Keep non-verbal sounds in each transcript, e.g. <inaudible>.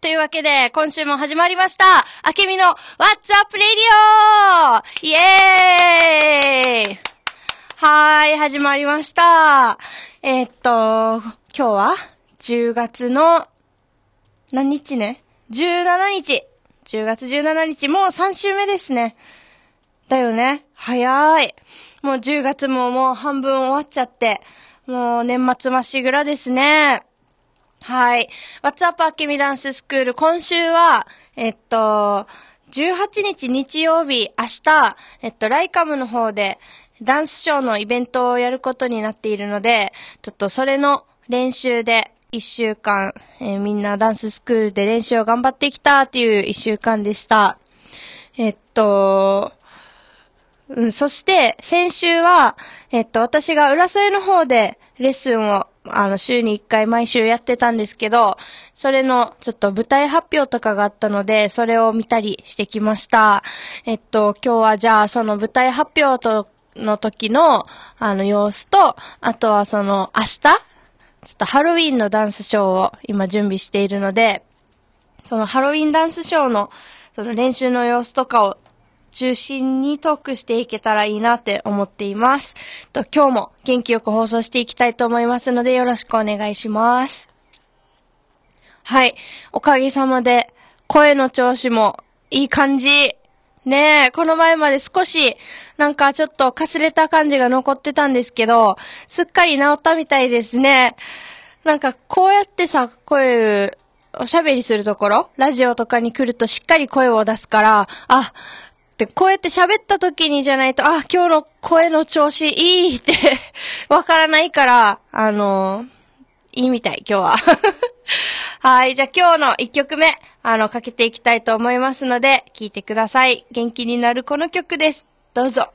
というわけで、今週も始まりました。あけみの What's Up Radio! イエーイはーい、始まりました。えー、っと、今日は10月の何日ね ?17 日。10月17日、もう3週目ですね。だよね。早い。もう10月ももう半分終わっちゃって、もう年末まっしぐらですね。はい。What's Up アキミダンススクール。今週は、えっと、18日日曜日、明日、えっと、ライカムの方で、ダンスショーのイベントをやることになっているので、ちょっとそれの練習で、一週間、えー、みんなダンススクールで練習を頑張ってきたっていう一週間でした。えっと、うん、そして、先週は、えっと、私が浦添の方でレッスンをあの、週に1回毎週やってたんですけど、それの、ちょっと舞台発表とかがあったので、それを見たりしてきました。えっと、今日はじゃあ、その舞台発表と、の時の、あの、様子と、あとはその、明日ちょっとハロウィンのダンスショーを今準備しているので、そのハロウィンダンスショーの、その練習の様子とかを中心にトークしていけたらいいなって思っています。と今日も元気よく放送していきたいと思いますのでよろしくお願いします。はい。おかげさまで声の調子もいい感じ。ねえ、この前まで少し、なんかちょっとかすれた感じが残ってたんですけど、すっかり治ったみたいですね。なんかこうやってさ、声、おしゃべりするところ、ラジオとかに来るとしっかり声を出すから、あ、、こうやって喋った時にじゃないと、あ、今日の声の調子いいって <laughs> わからないから、あのー、いいみたい、今日は。<laughs> はい、じゃあ今日の1曲目、あの、かけていきたいと思いますので、聴いてください。元気になるこの曲です。どうぞ。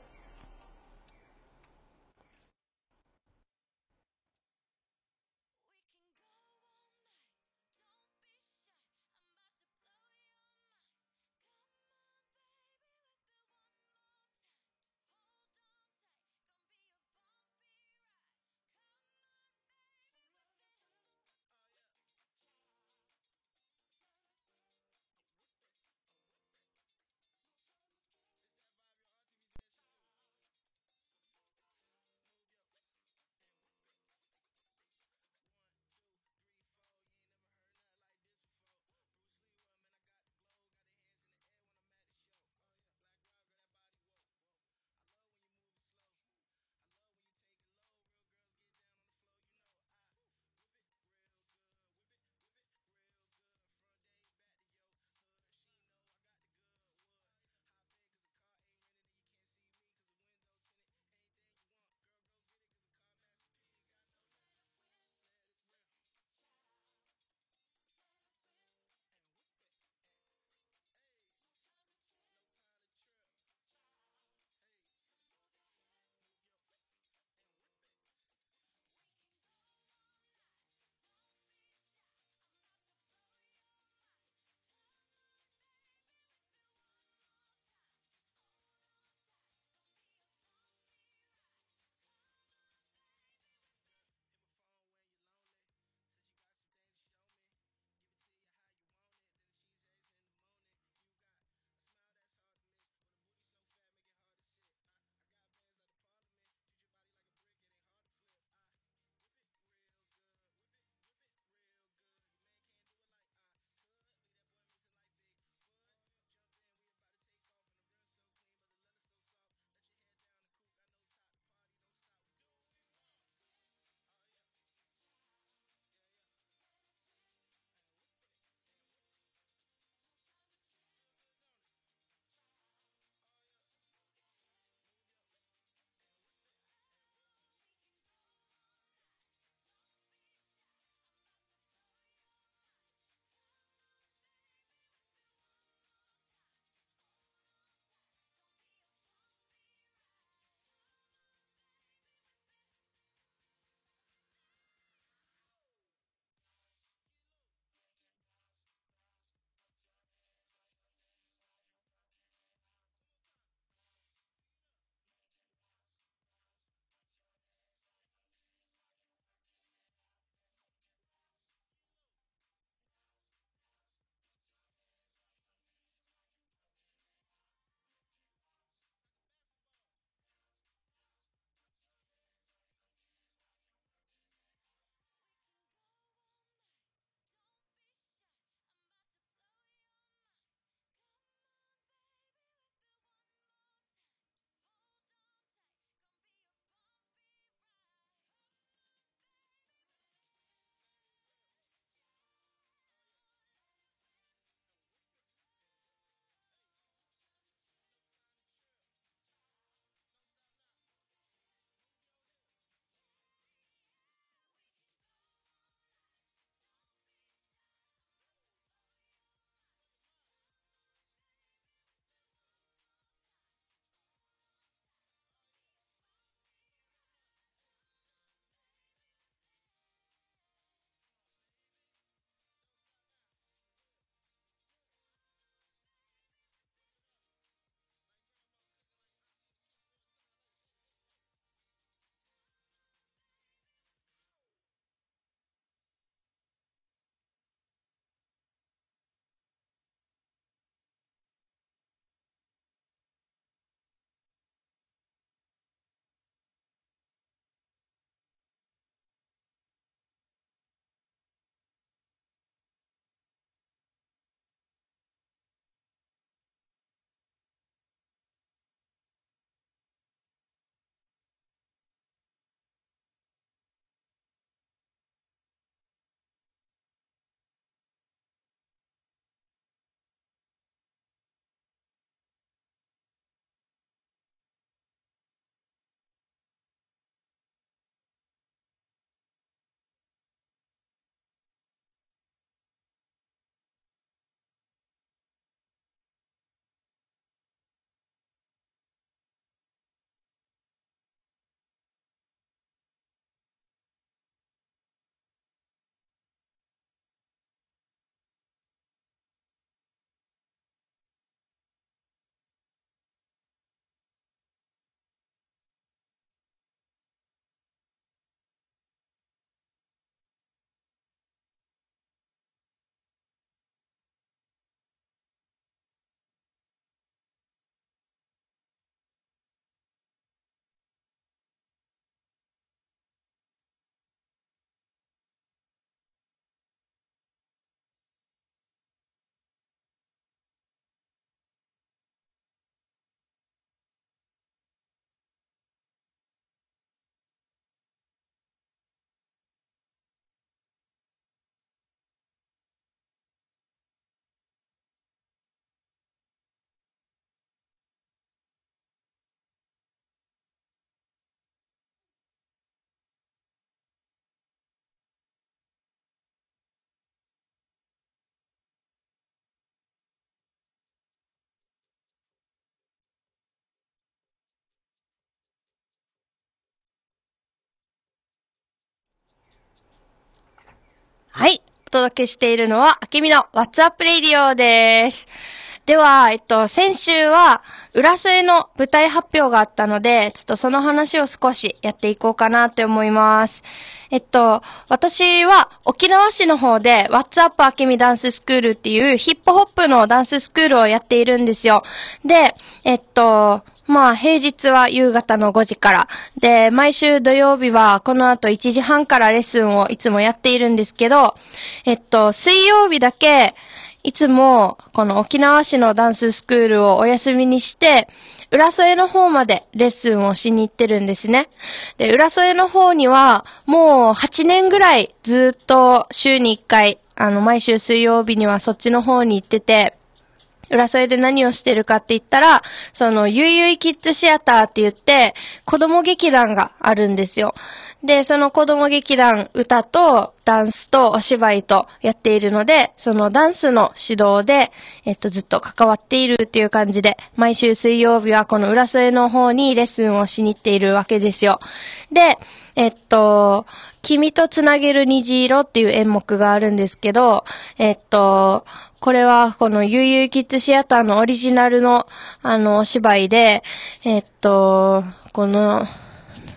届けしているのは、あけみの What's Up Radio です。では、えっと、先週は、浦添の舞台発表があったので、ちょっとその話を少しやっていこうかなって思います。えっと、私は沖縄市の方で What's プ、p あけみダンススクールっていうヒップホップのダンススクールをやっているんですよ。で、えっと、まあ、平日は夕方の5時から。で、毎週土曜日はこの後1時半からレッスンをいつもやっているんですけど、えっと、水曜日だけ、いつも、この沖縄市のダンススクールをお休みにして、浦添の方までレッスンをしに行ってるんですね。で、浦添の方には、もう8年ぐらいずっと週に1回、あの、毎週水曜日にはそっちの方に行ってて、浦添で何をしてるかって言ったら、その、ゆいゆいキッズシアターって言って、子供劇団があるんですよ。で、その子供劇団、歌と、ダンスとお芝居とやっているので、そのダンスの指導で、えっと、ずっと関わっているっていう感じで、毎週水曜日はこの浦添の方にレッスンをしに行っているわけですよ。で、えっと、君とつなげる虹色っていう演目があるんですけど、えっと、これはこのゆうゆうキッズシアターのオリジナルのあのお芝居で、えっと、この、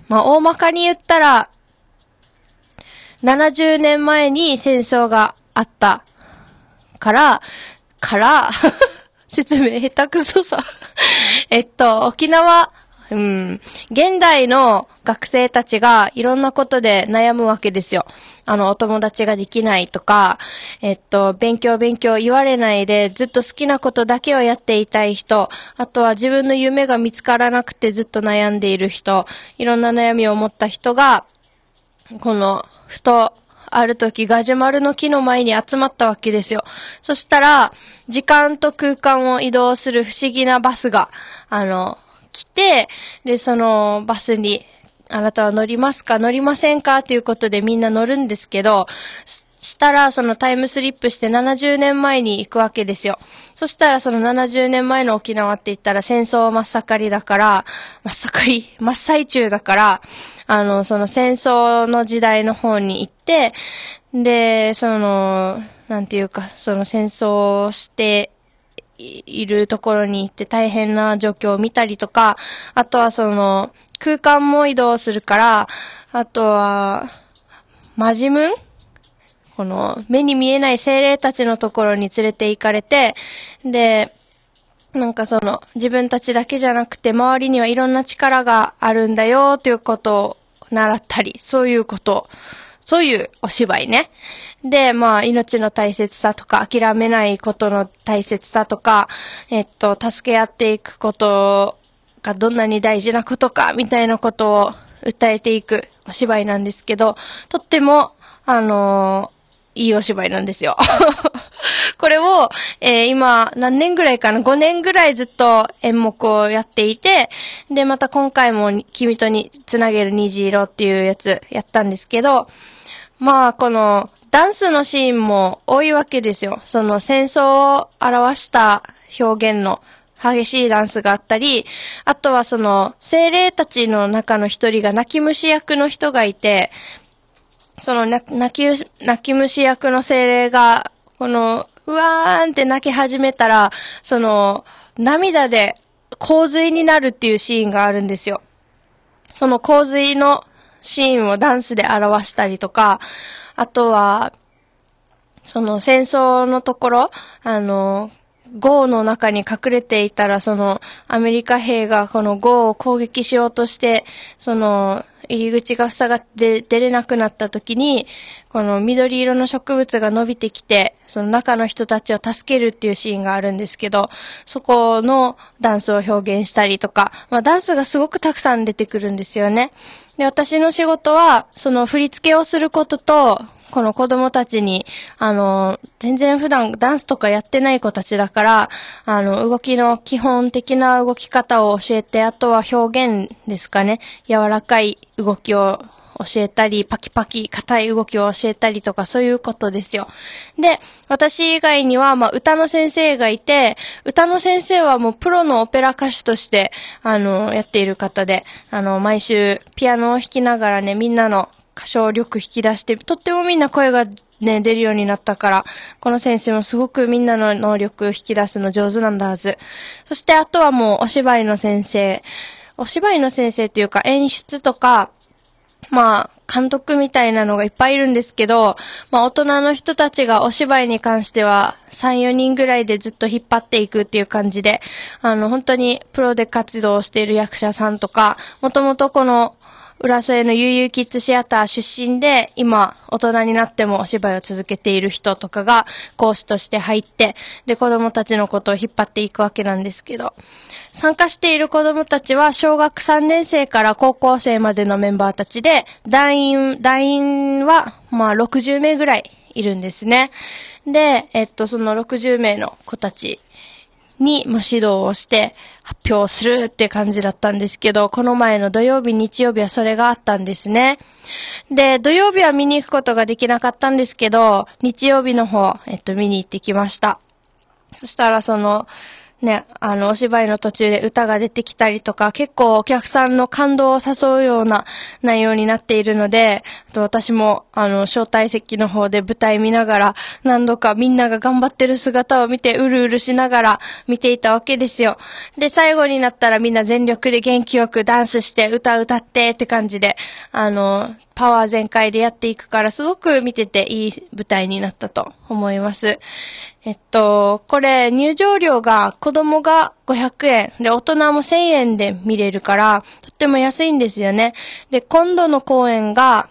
まあ、大まかに言ったら、70年前に戦争があったから、から <laughs> 説明下手くそさ <laughs> えっと、沖縄うん。現代の学生たちがいろんなことで悩むわけですよ。あの、お友達ができないとか、えっと、勉強勉強言われないでずっと好きなことだけをやっていたい人、あとは自分の夢が見つからなくてずっと悩んでいる人、いろんな悩みを持った人が、この、ふと、ある時、ガジュマルの木の前に集まったわけですよ。そしたら、時間と空間を移動する不思議なバスが、あの、来て、で、そのバスに、あなたは乗りますか乗りませんかということでみんな乗るんですけど、したら、そのタイムスリップして70年前に行くわけですよ。そしたら、その70年前の沖縄って言ったら戦争真っ盛りだから、真っ盛り真っ最中だから、あの、その戦争の時代の方に行って、で、その、なんていうか、その戦争して、いるところに行って大変な状況を見たりとか、あとはその、空間も移動するから、あとは、マジムンこの、目に見えない精霊たちのところに連れて行かれて、で、なんかその、自分たちだけじゃなくて、周りにはいろんな力があるんだよ、ということを習ったり、そういうことそういうお芝居ね。で、まあ、命の大切さとか、諦めないことの大切さとか、えっと、助け合っていくことがどんなに大事なことか、みたいなことを訴えていくお芝居なんですけど、とっても、あのー、いいお芝居なんですよ。<laughs> これを、えー、今、何年ぐらいかな ?5 年ぐらいずっと演目をやっていて、で、また今回も、君とに、つなげる虹色っていうやつやったんですけど、まあ、この、ダンスのシーンも多いわけですよ。その戦争を表した表現の激しいダンスがあったり、あとはその、精霊たちの中の一人が泣き虫役の人がいて、その泣き、泣き虫役の精霊が、この、うわーんって泣き始めたら、その、涙で洪水になるっていうシーンがあるんですよ。その洪水のシーンをダンスで表したりとか、あとは、その戦争のところ、あの、ゴーの中に隠れていたら、その、アメリカ兵がこのゴーを攻撃しようとして、その、入り口が塞がって出れなくなった時に、この緑色の植物が伸びてきて、その中の人たちを助けるっていうシーンがあるんですけど、そこのダンスを表現したりとか、まあダンスがすごくたくさん出てくるんですよね。で、私の仕事は、その振り付けをすることと、この子供たちに、あの、全然普段ダンスとかやってない子たちだから、あの、動きの基本的な動き方を教えて、あとは表現ですかね。柔らかい動きを教えたり、パキパキ硬い動きを教えたりとか、そういうことですよ。で、私以外には、まあ、歌の先生がいて、歌の先生はもうプロのオペラ歌手として、あの、やっている方で、あの、毎週ピアノを弾きながらね、みんなの歌唱力引き出して、とってもみんな声がね、出るようになったから、この先生もすごくみんなの能力引き出すの上手なんだはず。そしてあとはもうお芝居の先生。お芝居の先生っていうか演出とか、まあ、監督みたいなのがいっぱいいるんですけど、まあ大人の人たちがお芝居に関しては3、4人ぐらいでずっと引っ張っていくっていう感じで、あの本当にプロで活動している役者さんとか、もともとこの浦添の UU キッズシアター出身で、今、大人になってもお芝居を続けている人とかが講師として入って、で、子供たちのことを引っ張っていくわけなんですけど、参加している子供たちは、小学3年生から高校生までのメンバーたちで、団員、団員は、まあ、60名ぐらいいるんですね。で、えっと、その60名の子たちに、まあ、指導をして、発表するって感じだったんですけど、この前の土曜日、日曜日はそれがあったんですね。で、土曜日は見に行くことができなかったんですけど、日曜日の方、えっと、見に行ってきました。そしたら、その、ね、あの、お芝居の途中で歌が出てきたりとか、結構お客さんの感動を誘うような内容になっているので、と私も、あの、招待席の方で舞台見ながら、何度かみんなが頑張ってる姿を見て、うるうるしながら見ていたわけですよ。で、最後になったらみんな全力で元気よくダンスして、歌歌ってって感じで、あの、パワー全開でやっていくから、すごく見てていい舞台になったと思います。えっと、これ入場料が子供が500円、で、大人も1000円で見れるから、とっても安いんですよね。で、今度の公演が、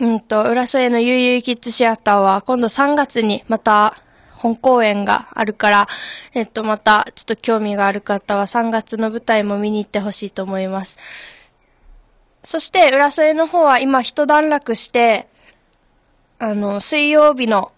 うんと、浦添のゆうゆうキッズシアターは今度3月にまた本公演があるから、えっと、またちょっと興味がある方は3月の舞台も見に行ってほしいと思います。そして、浦添の方は今一段落して、あの、水曜日の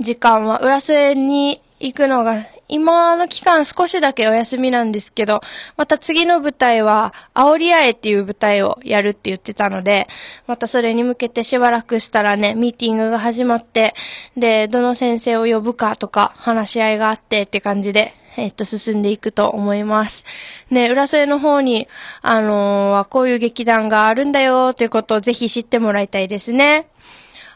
時間は。浦添に行くのが、今の期間少しだけお休みなんですけど、また次の舞台は、煽り合えっていう舞台をやるって言ってたので、またそれに向けてしばらくしたらね、ミーティングが始まって、で、どの先生を呼ぶかとか、話し合いがあってって感じで、えっと、進んでいくと思います。ね、浦添の方に、あのー、こういう劇団があるんだよということをぜひ知ってもらいたいですね。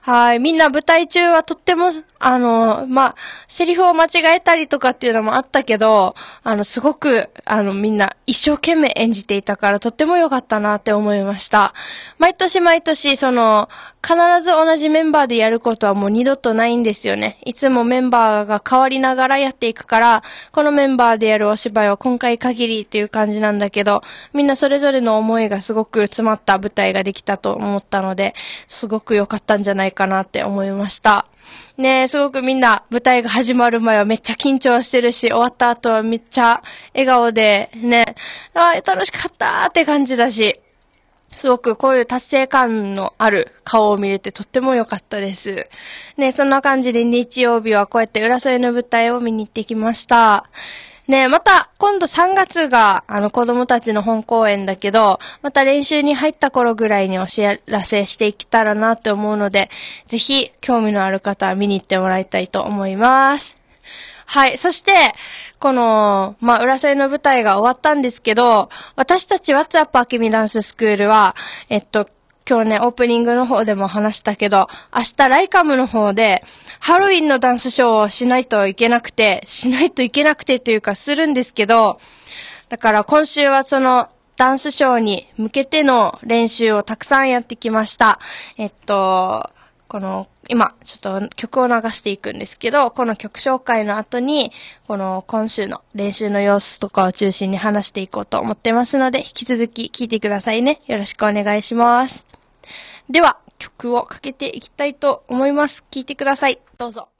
はい。みんな舞台中はとってもあの、まあ、セリフを間違えたりとかっていうのもあったけど、あの、すごく、あの、みんな一生懸命演じていたからとっても良かったなって思いました。毎年毎年、その、必ず同じメンバーでやることはもう二度とないんですよね。いつもメンバーが変わりながらやっていくから、このメンバーでやるお芝居は今回限りっていう感じなんだけど、みんなそれぞれの思いがすごく詰まった舞台ができたと思ったので、すごく良かったんじゃないかなって思いました。ねえ、すごくみんな舞台が始まる前はめっちゃ緊張してるし、終わった後はめっちゃ笑顔でね、ああ、楽しかったって感じだし、すごくこういう達成感のある顔を見れてとっても良かったです。ねそんな感じで日曜日はこうやって浦添の舞台を見に行ってきました。ねまた、今度3月が、あの、子供たちの本公演だけど、また練習に入った頃ぐらいにお知らせしていけたらなって思うので、ぜひ、興味のある方は見に行ってもらいたいと思います。はい。そして、この、まあ、浦添の舞台が終わったんですけど、私たちワッツアップアキミダンススクールは、えっと、今日ね、オープニングの方でも話したけど、明日ライカムの方で、ハロウィンのダンスショーをしないといけなくて、しないといけなくてというかするんですけど、だから今週はその、ダンスショーに向けての練習をたくさんやってきました。えっと、この、今、ちょっと曲を流していくんですけど、この曲紹介の後に、この今週の練習の様子とかを中心に話していこうと思ってますので、引き続き聴いてくださいね。よろしくお願いします。では、曲をかけていきたいと思います。聴いてください。どうぞ。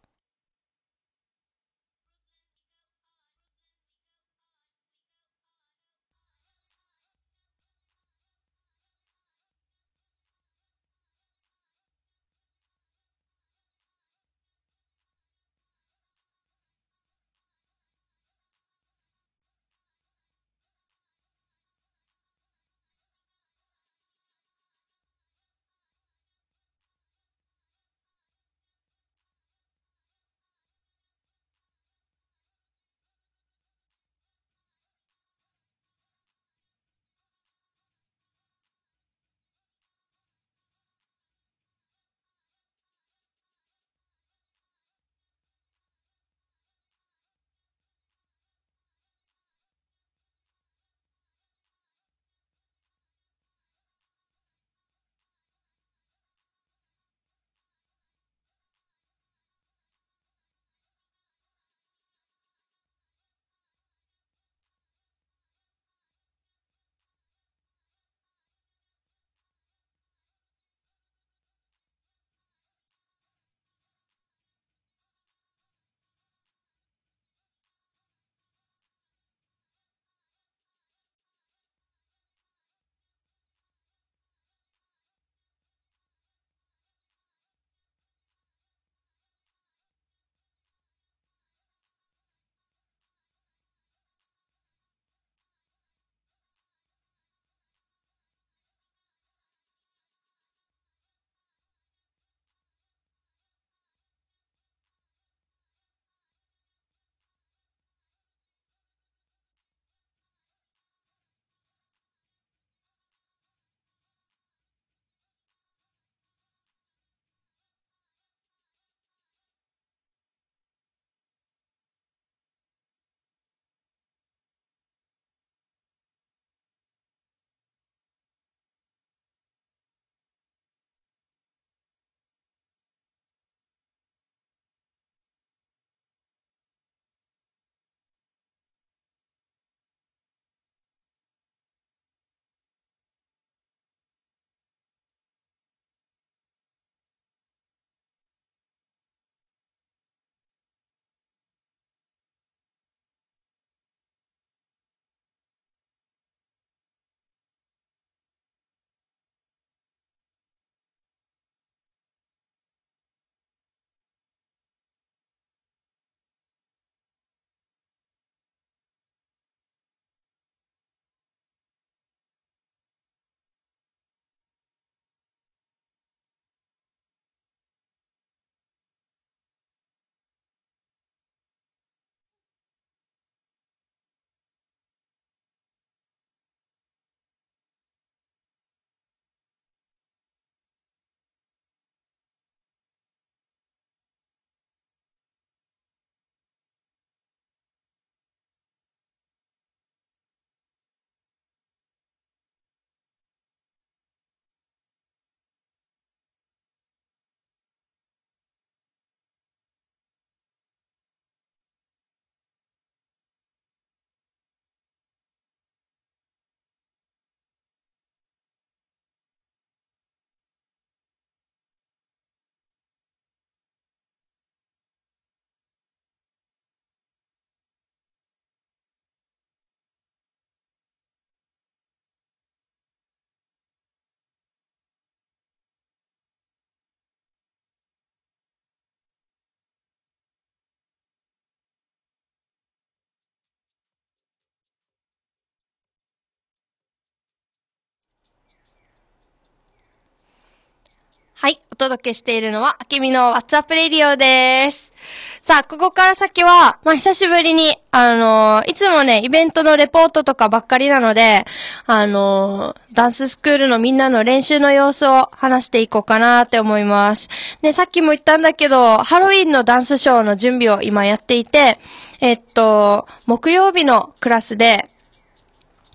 はい。お届けしているのは、あけみのワッツアップレディオです。さあ、ここから先は、まあ、久しぶりに、あのー、いつもね、イベントのレポートとかばっかりなので、あのー、ダンススクールのみんなの練習の様子を話していこうかなって思います。ね、さっきも言ったんだけど、ハロウィンのダンスショーの準備を今やっていて、えっと、木曜日のクラスで、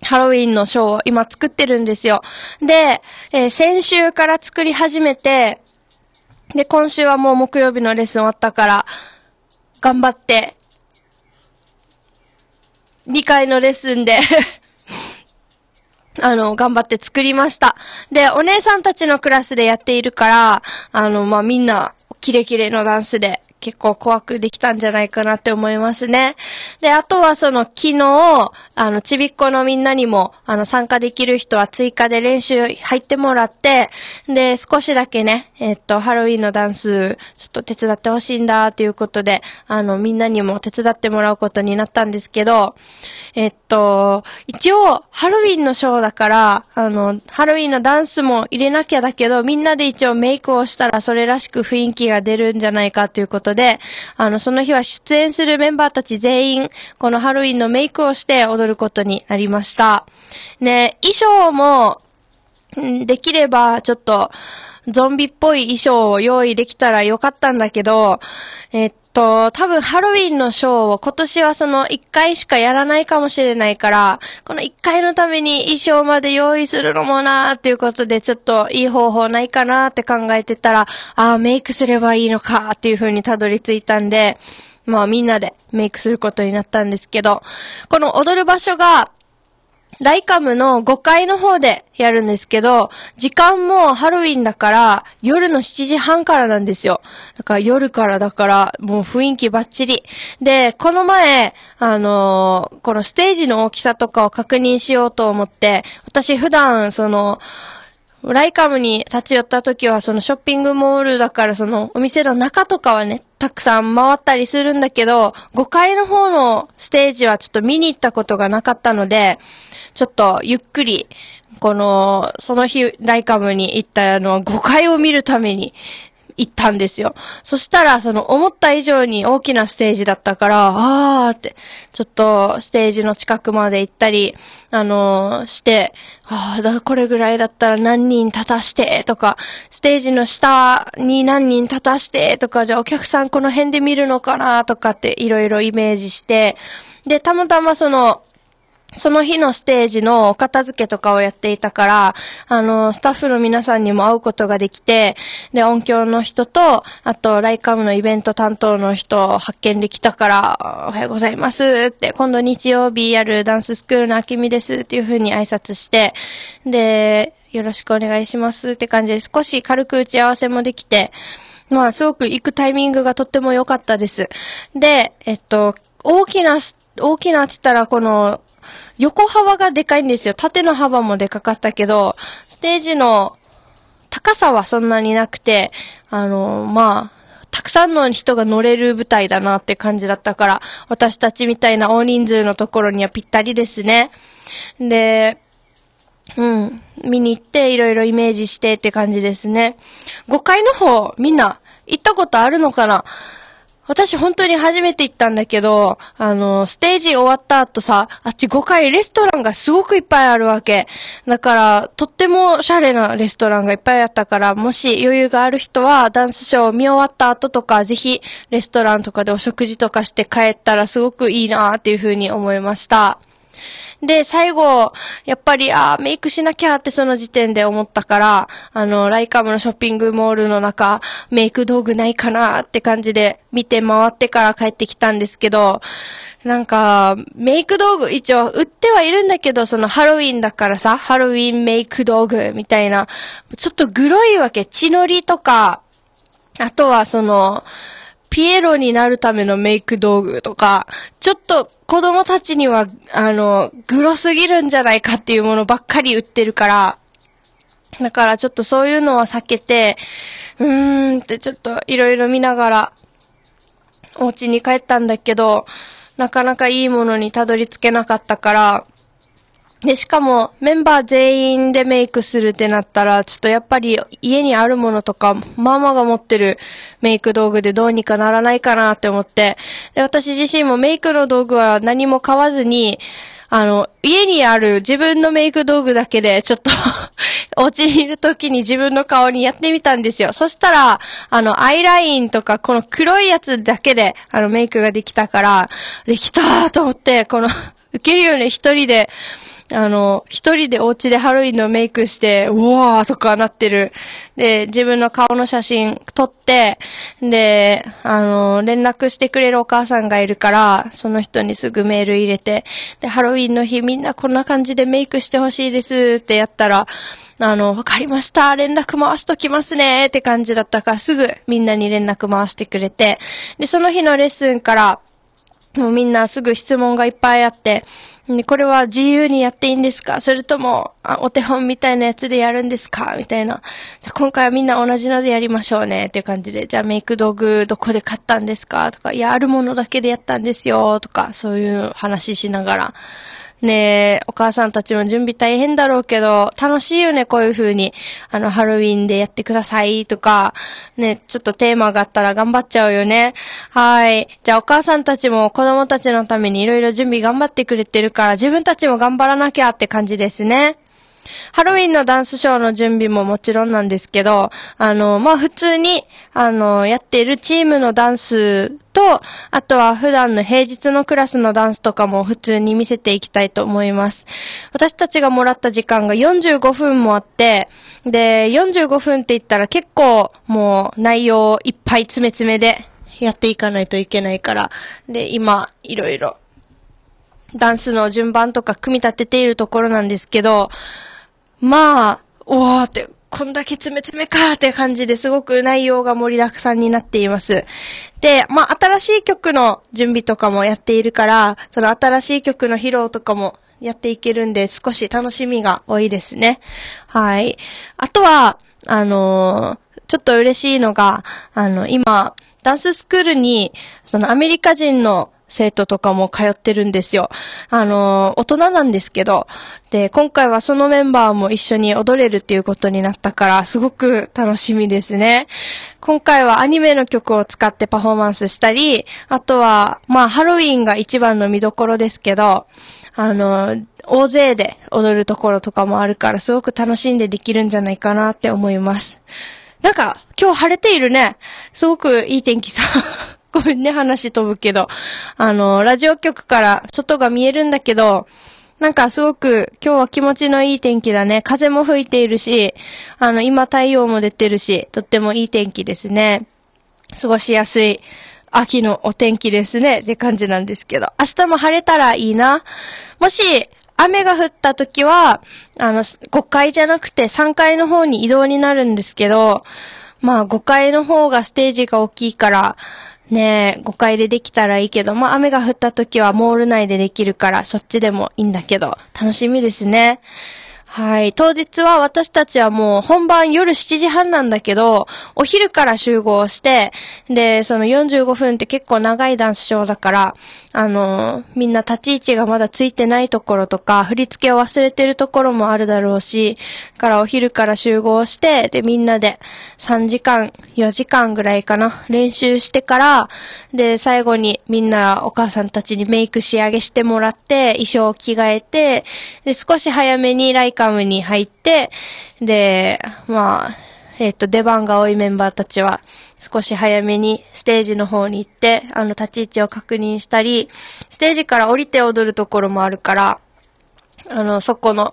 ハロウィンのショーを今作ってるんですよ。で、えー、先週から作り始めて、で、今週はもう木曜日のレッスン終わったから、頑張って、2回のレッスンで <laughs> あの、頑張って作りました。で、お姉さんたちのクラスでやっているから、あの、まあ、みんな、キレキレのダンスで結構怖くできたんじゃないかなって思いますね。で、あとはその昨日、あの、ちびっこのみんなにも、あの、参加できる人は追加で練習入ってもらって、で、少しだけね、えっと、ハロウィンのダンス、ちょっと手伝ってほしいんだ、ということで、あの、みんなにも手伝ってもらうことになったんですけど、えっと、一応、ハロウィンのショーだから、あの、ハロウィンのダンスも入れなきゃだけど、みんなで一応メイクをしたらそれらしく雰囲気が出るんじゃないかということで、あの、その日は出演するメンバーたち全員、このハロウィンのメイクをして踊ることになりました。ね、衣装も、できれば、ちょっと、ゾンビっぽい衣装を用意できたらよかったんだけど、えっと、多分ハロウィンのショーを今年はその1回しかやらないかもしれないから、この1回のために衣装まで用意するのもなーっていうことでちょっといい方法ないかなーって考えてたら、あーメイクすればいいのかーっていう風にたどり着いたんで、まあみんなでメイクすることになったんですけど、この踊る場所が、ライカムの5階の方でやるんですけど、時間もハロウィンだから、夜の7時半からなんですよ。だから夜からだから、もう雰囲気バッチリ。で、この前、あのー、このステージの大きさとかを確認しようと思って、私普段、その、ライカムに立ち寄った時は、そのショッピングモールだから、そのお店の中とかはね、たくさん回ったりするんだけど、5階の方のステージはちょっと見に行ったことがなかったので、ちょっとゆっくり、この、その日、ライカムに行ったあの、誤解を見るために、行ったんですよ。そしたら、その、思った以上に大きなステージだったから、あーって、ちょっと、ステージの近くまで行ったり、あのー、して、ああ、これぐらいだったら何人立たして、とか、ステージの下に何人立たして、とか、じゃあお客さんこの辺で見るのかな、とかっていろいろイメージして、で、たまたまその、その日のステージのお片付けとかをやっていたから、あの、スタッフの皆さんにも会うことができて、で、音響の人と、あと、ライカムのイベント担当の人を発見できたから、おはようございますって、今度日曜日やるダンススクールのあきみですっていう風に挨拶して、で、よろしくお願いしますって感じで、少し軽く打ち合わせもできて、まあ、すごく行くタイミングがとっても良かったです。で、えっと、大きな、大きなって言ったら、この、横幅がでかいんですよ。縦の幅もでかかったけど、ステージの高さはそんなになくて、あの、まあ、たくさんの人が乗れる舞台だなって感じだったから、私たちみたいな大人数のところにはぴったりですね。で、うん。見に行っていろいろイメージしてって感じですね。5階の方、みんな行ったことあるのかな私本当に初めて行ったんだけど、あの、ステージ終わった後さ、あっち5階レストランがすごくいっぱいあるわけ。だから、とってもシャレなレストランがいっぱいあったから、もし余裕がある人はダンスショーを見終わった後とか、ぜひレストランとかでお食事とかして帰ったらすごくいいなっていうふうに思いました。で、最後、やっぱり、あメイクしなきゃってその時点で思ったから、あの、ライカムのショッピングモールの中、メイク道具ないかなって感じで見て回ってから帰ってきたんですけど、なんか、メイク道具、一応、売ってはいるんだけど、そのハロウィンだからさ、ハロウィンメイク道具みたいな、ちょっとグロいわけ、血のりとか、あとはその、ピエロになるためのメイク道具とか、ちょっと子供たちには、あの、グロすぎるんじゃないかっていうものばっかり売ってるから、だからちょっとそういうのは避けて、うーんってちょっといろいろ見ながら、お家に帰ったんだけど、なかなかいいものにたどり着けなかったから、で、しかも、メンバー全員でメイクするってなったら、ちょっとやっぱり家にあるものとか、ママが持ってるメイク道具でどうにかならないかなって思って、で、私自身もメイクの道具は何も買わずに、あの、家にある自分のメイク道具だけで、ちょっとお家にいる時に自分の顔にやってみたんですよ。そしたら、あの、アイラインとか、この黒いやつだけで、あの、メイクができたから、できたーと思って、この受けるよね、一人で。あの、一人でお家でハロウィンのメイクして、うわーとかなってる。で、自分の顔の写真撮って、で、あの、連絡してくれるお母さんがいるから、その人にすぐメール入れて、で、ハロウィンの日みんなこんな感じでメイクしてほしいですってやったら、あの、わかりました。連絡回しときますね。って感じだったから、すぐみんなに連絡回してくれて。で、その日のレッスンから、もうみんなすぐ質問がいっぱいあって、これは自由にやっていいんですかそれともあ、お手本みたいなやつでやるんですかみたいな。じゃ今回はみんな同じのでやりましょうね。っていう感じで。じゃあメイク道具どこで買ったんですかとか、いや、あるものだけでやったんですよ。とか、そういう話しながら。ねえ、お母さんたちも準備大変だろうけど、楽しいよね、こういう風に。あの、ハロウィンでやってくださいとか、ね、ちょっとテーマがあったら頑張っちゃうよね。はい。じゃあお母さんたちも子供たちのためにいろいろ準備頑張ってくれてるから、自分たちも頑張らなきゃって感じですね。ハロウィンのダンスショーの準備ももちろんなんですけど、あの、まあ、普通に、あの、やっているチームのダンスと、あとは普段の平日のクラスのダンスとかも普通に見せていきたいと思います。私たちがもらった時間が45分もあって、で、45分って言ったら結構もう内容いっぱい詰め詰めでやっていかないといけないから、で、今、いろいろ、ダンスの順番とか組み立てているところなんですけど、まあ、おーって、こんだけ詰め詰めかーって感じですごく内容が盛りだくさんになっています。で、まあ、新しい曲の準備とかもやっているから、その新しい曲の披露とかもやっていけるんで、少し楽しみが多いですね。はい。あとは、あのー、ちょっと嬉しいのが、あの、今、ダンススクールに、そのアメリカ人の生徒とかも通ってるんですよ。あの、大人なんですけど、で、今回はそのメンバーも一緒に踊れるっていうことになったから、すごく楽しみですね。今回はアニメの曲を使ってパフォーマンスしたり、あとは、まあ、ハロウィンが一番の見どころですけど、あの、大勢で踊るところとかもあるから、すごく楽しんでできるんじゃないかなって思います。なんか、今日晴れているね。すごくいい天気さ。ごめんね、話飛ぶけど。あの、ラジオ局から外が見えるんだけど、なんかすごく今日は気持ちのいい天気だね。風も吹いているし、あの、今太陽も出てるし、とってもいい天気ですね。過ごしやすい秋のお天気ですね。って感じなんですけど。明日も晴れたらいいな。もし、雨が降った時は、あの、5階じゃなくて3階の方に移動になるんですけど、まあ5階の方がステージが大きいから、ねえ、5階でできたらいいけど、まあ、雨が降った時はモール内でできるから、そっちでもいいんだけど、楽しみですね。はい。当日は私たちはもう本番夜7時半なんだけど、お昼から集合して、で、その45分って結構長いダンスショーだから、あのみんな立ち位置がまだついてないところとか、振り付けを忘れてるところもあるだろうし、からお昼から集合して、で、みんなで3時間、4時間ぐらいかな、練習してから、で、最後にみんなお母さんたちにメイク仕上げしてもらって、衣装を着替えて、で、少し早めにライカムに入って、で、まあ、えっ、と、出番が多いメンバーたちは、少し早めにステージの方に行って、あの、立ち位置を確認したり、ステージから降りて踊るところもあるから、あの、そこの、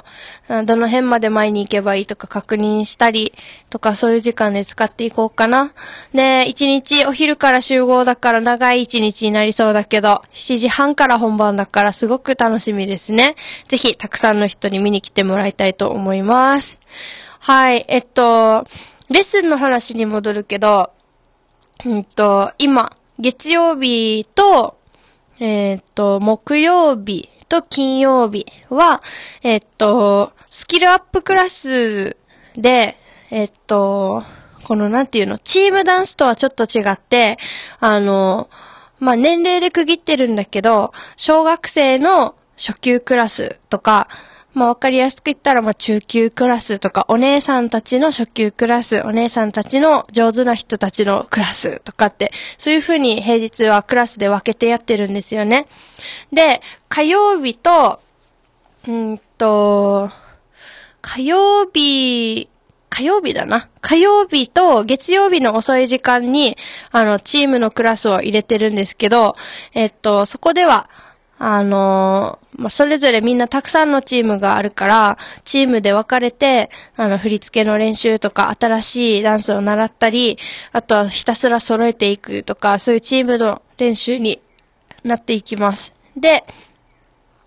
どの辺まで前に行けばいいとか確認したりとかそういう時間で使っていこうかな。ね一日お昼から集合だから長い一日になりそうだけど、7時半から本番だからすごく楽しみですね。ぜひ、たくさんの人に見に来てもらいたいと思います。はい、えっと、レッスンの話に戻るけど、うんと、今、月曜日と、えー、っと、木曜日と金曜日は、えっと、スキルアップクラスで、えっと、このなんていうの、チームダンスとはちょっと違って、あの、まあ、年齢で区切ってるんだけど、小学生の初級クラスとか、まあ、わかりやすく言ったら、まあ、中級クラスとか、お姉さんたちの初級クラス、お姉さんたちの上手な人たちのクラスとかって、そういうふうに平日はクラスで分けてやってるんですよね。で、火曜日と、うんと、火曜日、火曜日だな。火曜日と月曜日の遅い時間に、あの、チームのクラスを入れてるんですけど、えっと、そこでは、あのまあ、それぞれみんなたくさんのチームがあるから、チームで分かれて、あの、振り付けの練習とか、新しいダンスを習ったり、あとはひたすら揃えていくとか、そういうチームの練習になっていきます。で、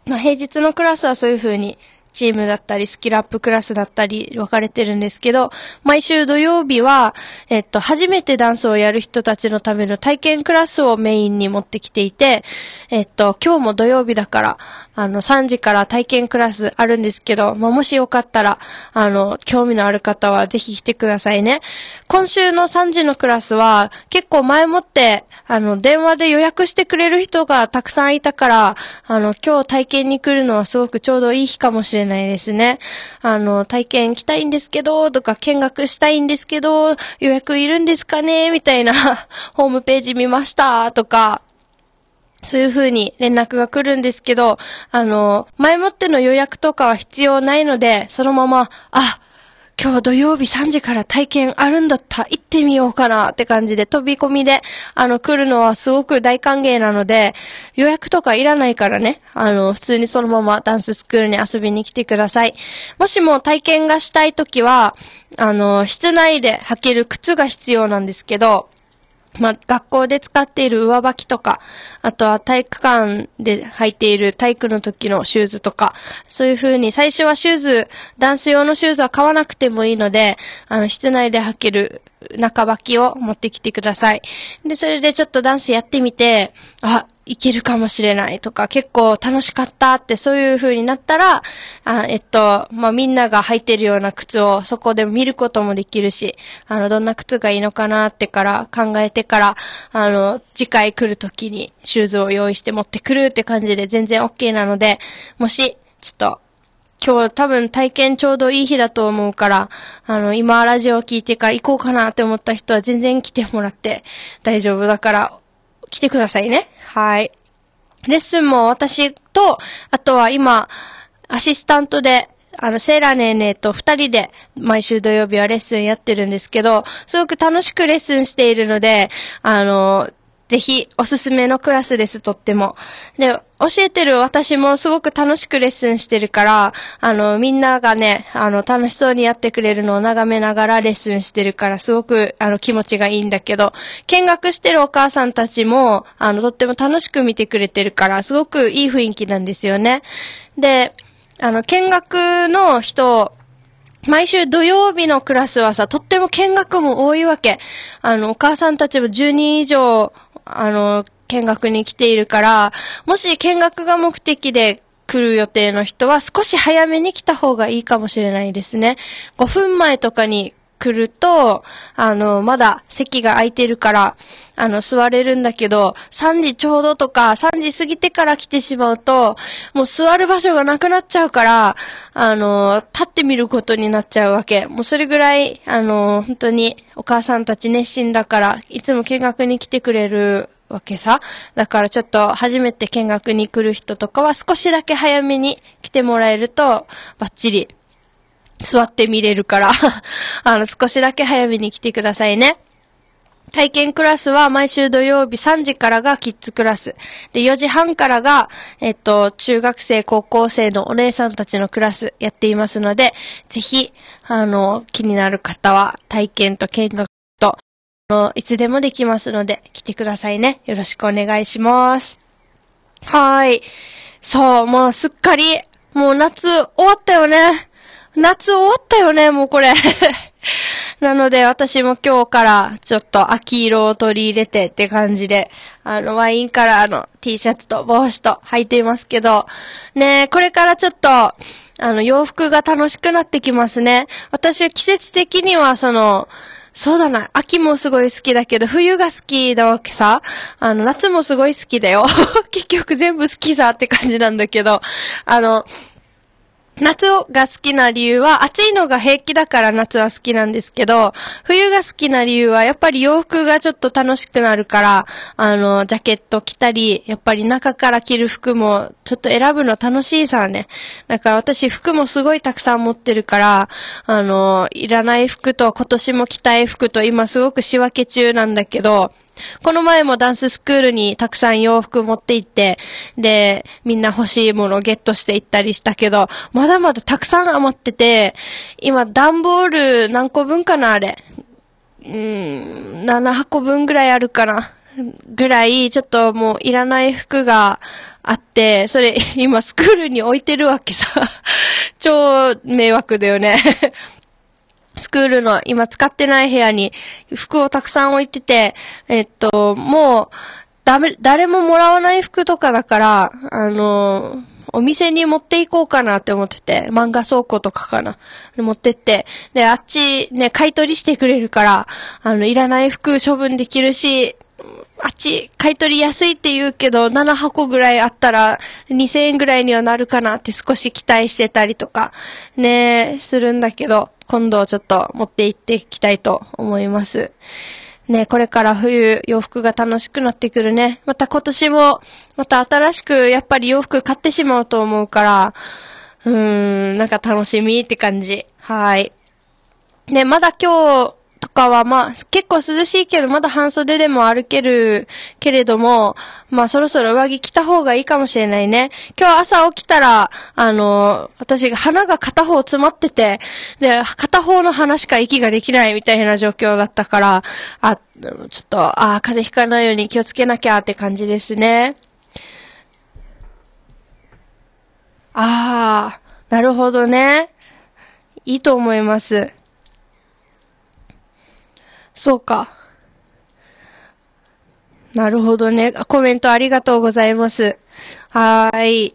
まあ、平日のクラスはそういう風にチームだったり、スキルアップクラスだったり、分かれてるんですけど、毎週土曜日は、えっと、初めてダンスをやる人たちのための体験クラスをメインに持ってきていて、えっと、今日も土曜日だから、あの、3時から体験クラスあるんですけど、まあ、もしよかったら、あの、興味のある方はぜひ来てくださいね。今週の3時のクラスは、結構前もって、あの、電話で予約してくれる人がたくさんいたから、あの、今日体験に来るのはすごくちょうどいい日かもしれない。ないですね。あの、体験来たいんですけど、とか見学したいんですけど、予約いるんですかねみたいな、<laughs> ホームページ見ました、とか、そういう風に連絡が来るんですけど、あの、前もっての予約とかは必要ないので、そのまま、あ、今日土曜日3時から体験あるんだった行ってみようかなって感じで飛び込みで、あの、来るのはすごく大歓迎なので、予約とかいらないからね、あの、普通にそのままダンススクールに遊びに来てください。もしも体験がしたいときは、あの、室内で履ける靴が必要なんですけど、まあ、学校で使っている上履きとか、あとは体育館で履いている体育の時のシューズとか、そういう風に最初はシューズ、ダンス用のシューズは買わなくてもいいので、あの、室内で履ける中履きを持ってきてください。で、それでちょっとダンスやってみて、あ、いけるかもしれないとか、結構楽しかったってそういう風になったら、あえっと、まあ、みんなが履いてるような靴をそこで見ることもできるし、あの、どんな靴がいいのかなってから考えてから、あの、次回来る時にシューズを用意して持ってくるって感じで全然 OK なので、もし、ちょっと、今日多分体験ちょうどいい日だと思うから、あの、今ラジオを聞いてから行こうかなって思った人は全然来てもらって大丈夫だから、来てくださいね。はい。レッスンも私と、あとは今、アシスタントで、あの、セーラーネーネーと二人で毎週土曜日はレッスンやってるんですけど、すごく楽しくレッスンしているので、あの、ぜひ、おすすめのクラスです、とっても。で、教えてる私もすごく楽しくレッスンしてるから、あの、みんながね、あの、楽しそうにやってくれるのを眺めながらレッスンしてるから、すごく、あの、気持ちがいいんだけど、見学してるお母さんたちも、あの、とっても楽しく見てくれてるから、すごくいい雰囲気なんですよね。で、あの、見学の人、毎週土曜日のクラスはさ、とっても見学も多いわけ。あの、お母さんたちも10人以上、あの、見学に来ているから、もし見学が目的で来る予定の人は少し早めに来た方がいいかもしれないですね。5分前とかに来ると、あの、まだ席が空いてるから、あの、座れるんだけど、3時ちょうどとか、3時過ぎてから来てしまうと、もう座る場所がなくなっちゃうから、あの、立ってみることになっちゃうわけ。もうそれぐらい、あの、本当にお母さんたち熱心だから、いつも見学に来てくれるわけさ。だからちょっと初めて見学に来る人とかは少しだけ早めに来てもらえるとバッチリ座って見れるから <laughs> あの、少しだけ早めに来てくださいね。体験クラスは毎週土曜日3時からがキッズクラス。で、4時半からが、えっと、中学生、高校生のお姉さんたちのクラスやっていますので、ぜひ、あの、気になる方は体験と見学と、いつでもできますので、来てくださいね。よろしくお願いします。はーい。そう、もうすっかり、もう夏終わったよね。夏終わったよね、もうこれ <laughs> なので私も今日からちょっと秋色を取り入れてって感じで、あのワインカラーの T シャツと帽子と履いていますけど、ねこれからちょっと、あの洋服が楽しくなってきますね。私は季節的にはその、そうだな、秋もすごい好きだけど、冬が好きだわけさ。あの、夏もすごい好きだよ。<laughs> 結局全部好きさって感じなんだけど、あの、夏が好きな理由は、暑いのが平気だから夏は好きなんですけど、冬が好きな理由は、やっぱり洋服がちょっと楽しくなるから、あの、ジャケット着たり、やっぱり中から着る服も、ちょっと選ぶの楽しいさね。だから私服もすごいたくさん持ってるから、あの、いらない服と今年も着たい服と今すごく仕分け中なんだけど、この前もダンススクールにたくさん洋服持って行って、で、みんな欲しいものをゲットしていったりしたけど、まだまだたくさん余ってて、今段ボール何個分かなあれ。うん、7箱分ぐらいあるかな。ぐらい、ちょっともういらない服があって、それ今スクールに置いてるわけさ。<laughs> 超迷惑だよねスクールの今使ってない部屋に服をたくさん置いてて、えっと、もう、だめ、誰ももらわない服とかだから、あの、お店に持っていこうかなって思ってて、漫画倉庫とかかな。持ってって、で、あっちね、買い取りしてくれるから、あの、いらない服処分できるし、あっち、買い取り安いって言うけど、7箱ぐらいあったら、2000円ぐらいにはなるかなって少し期待してたりとか、ね、するんだけど、今度ちょっと持って行っていきたいと思います。ね、これから冬、洋服が楽しくなってくるね。また今年も、また新しく、やっぱり洋服買ってしまうと思うから、うーん、なんか楽しみって感じ。はい。ね、まだ今日、とかはまあ結構涼しいけどまだ半袖でも歩けるけれども、まあそろそろ上着着た方がいいかもしれないね。今日朝起きたら、あのー、私鼻が片方詰まってて、で、片方の鼻しか息ができないみたいな状況だったから、あ、ちょっと、ああ、風邪ひかないように気をつけなきゃって感じですね。ああ、なるほどね。いいと思います。そうか。なるほどね。コメントありがとうございます。はーい。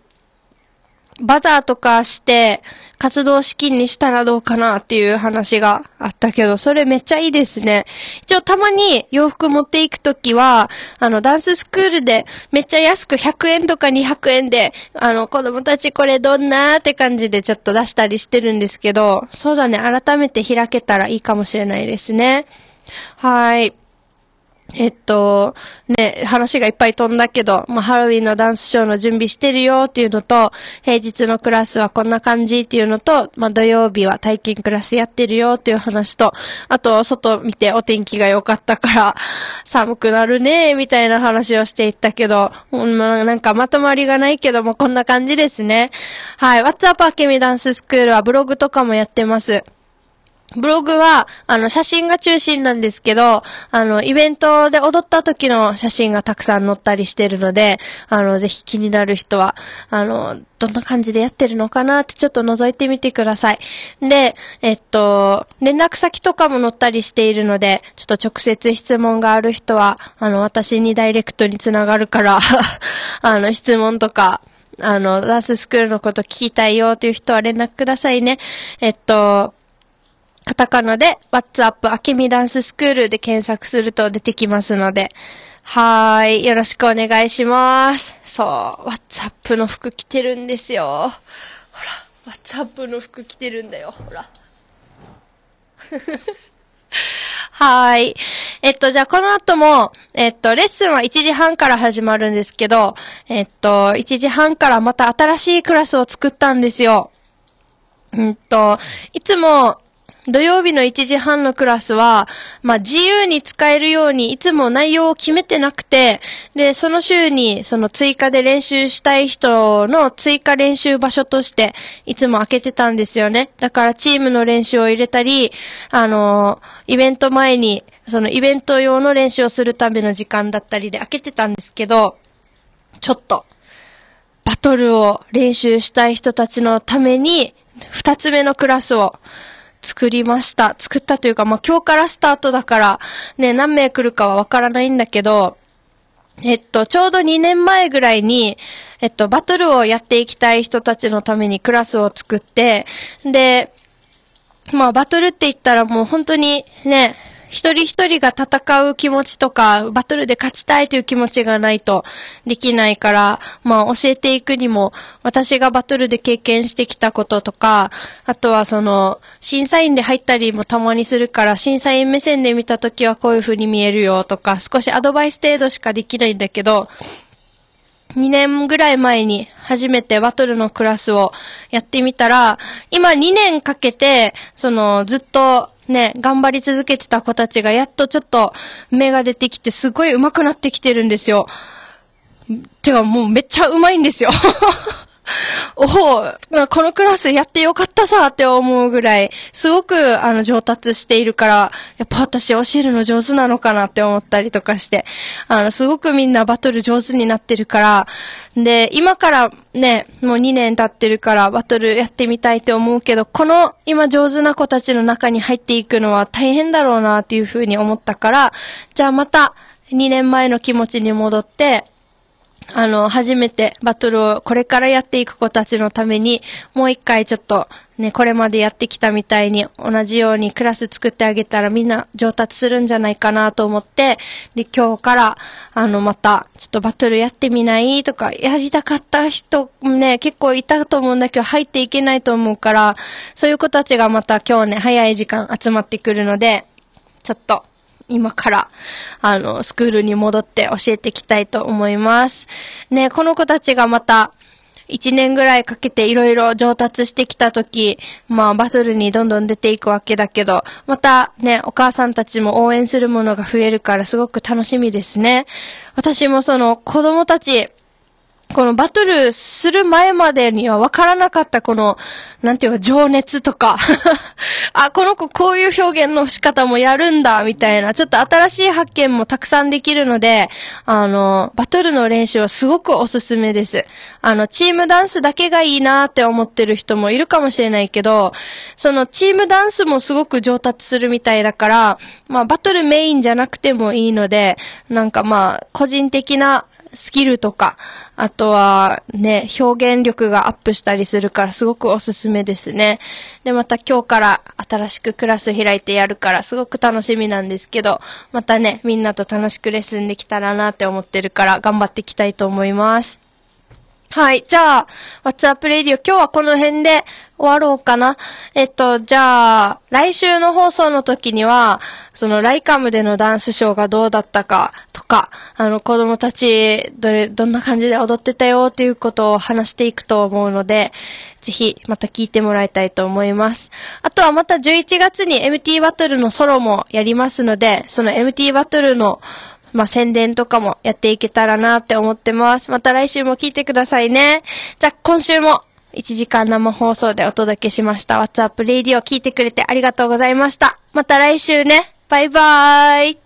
バザーとかして、活動資金にしたらどうかなっていう話があったけど、それめっちゃいいですね。一応たまに洋服持っていくときは、あの、ダンススクールでめっちゃ安く100円とか200円で、あの、子供たちこれどんなーって感じでちょっと出したりしてるんですけど、そうだね、改めて開けたらいいかもしれないですね。はい。えっと、ね、話がいっぱい飛んだけど、まあ、ハロウィンのダンスショーの準備してるよっていうのと、平日のクラスはこんな感じっていうのと、まあ、土曜日は体験クラスやってるよっていう話と、あと、外見てお天気が良かったから、寒くなるねみたいな話をしていったけど、もうなんかまとまりがないけども、こんな感じですね。はい。What's Up アケミダンススクールはブログとかもやってます。ブログは、あの、写真が中心なんですけど、あの、イベントで踊った時の写真がたくさん載ったりしてるので、あの、ぜひ気になる人は、あの、どんな感じでやってるのかなってちょっと覗いてみてください。で、えっと、連絡先とかも載ったりしているので、ちょっと直接質問がある人は、あの、私にダイレクトにつながるから <laughs> あの、質問とか、あの、ダンススクールのこと聞きたいよという人は連絡くださいね。えっと、カタカナで、What's Up あけみダンススクールで検索すると出てきますので、はーい。よろしくお願いします。そう、What's Up の服着てるんですよ。ほら、What's Up の服着てるんだよ。ほら。<laughs> はーい。えっと、じゃあこの後も、えっと、レッスンは1時半から始まるんですけど、えっと、1時半からまた新しいクラスを作ったんですよ。うんと、いつも、土曜日の1時半のクラスは、まあ、自由に使えるようにいつも内容を決めてなくて、で、その週にその追加で練習したい人の追加練習場所としていつも開けてたんですよね。だからチームの練習を入れたり、あのー、イベント前にそのイベント用の練習をするための時間だったりで開けてたんですけど、ちょっと、バトルを練習したい人たちのために、二つ目のクラスを、作りました。作ったというか、まあ、今日からスタートだから、ね、何名来るかはわからないんだけど、えっと、ちょうど2年前ぐらいに、えっと、バトルをやっていきたい人たちのためにクラスを作って、で、まあ、バトルって言ったらもう本当にね、一人一人が戦う気持ちとか、バトルで勝ちたいという気持ちがないとできないから、まあ教えていくにも、私がバトルで経験してきたこととか、あとはその、審査員で入ったりもたまにするから、審査員目線で見た時はこういう風に見えるよとか、少しアドバイス程度しかできないんだけど、2年ぐらい前に初めてバトルのクラスをやってみたら、今2年かけて、そのずっとね、頑張り続けてた子たちがやっとちょっと芽が出てきてすごい上手くなってきてるんですよ。てかもうめっちゃ上手いんですよおお、このクラスやってよかったさって思うぐらい、すごく、あの、上達しているから、やっぱ私教えるの上手なのかなって思ったりとかして、あの、すごくみんなバトル上手になってるから、で、今からね、もう2年経ってるからバトルやってみたいと思うけど、この今上手な子たちの中に入っていくのは大変だろうなっていうふうに思ったから、じゃあまた2年前の気持ちに戻って、あの、初めてバトルをこれからやっていく子たちのために、もう一回ちょっと、ね、これまでやってきたみたいに同じようにクラス作ってあげたらみんな上達するんじゃないかなと思って、で、今日から、あの、また、ちょっとバトルやってみないとか、やりたかった人、ね、結構いたと思うんだけど、入っていけないと思うから、そういう子たちがまた今日ね、早い時間集まってくるので、ちょっと、今から、あの、スクールに戻って教えていきたいと思います。ね、この子たちがまた、一年ぐらいかけていろいろ上達してきたとき、まあバトルにどんどん出ていくわけだけど、またね、お母さんたちも応援するものが増えるからすごく楽しみですね。私もその子供たち、このバトルする前までには分からなかったこの、なんていうか、情熱とか <laughs> あ、この子こういう表現の仕方もやるんだ、みたいな、ちょっと新しい発見もたくさんできるので、あの、バトルの練習はすごくおすすめです。あの、チームダンスだけがいいなって思ってる人もいるかもしれないけど、そのチームダンスもすごく上達するみたいだから、まあ、バトルメインじゃなくてもいいので、なんかまあ、個人的なスキルとか、あとはね、表現力がアップしたりするからすごくおすすめですね。で、また今日から新しくクラス開いてやるからすごく楽しみなんですけど、またね、みんなと楽しくレッスンできたらなって思ってるから頑張っていきたいと思います。はい。じゃあ、ワッツアップレディオ、今日はこの辺で終わろうかな。えっと、じゃあ、来週の放送の時には、そのライカムでのダンスショーがどうだったかとか、あの子供たち、どれ、どんな感じで踊ってたよっていうことを話していくと思うので、ぜひまた聞いてもらいたいと思います。あとはまた11月に MT バトルのソロもやりますので、その MT バトルのまあ、宣伝とかもやっていけたらなって思ってます。また来週も聞いてくださいね。じゃあ、今週も1時間生放送でお届けしました。WhatsApp Radio 聞いてくれてありがとうございました。また来週ね。バイバーイ。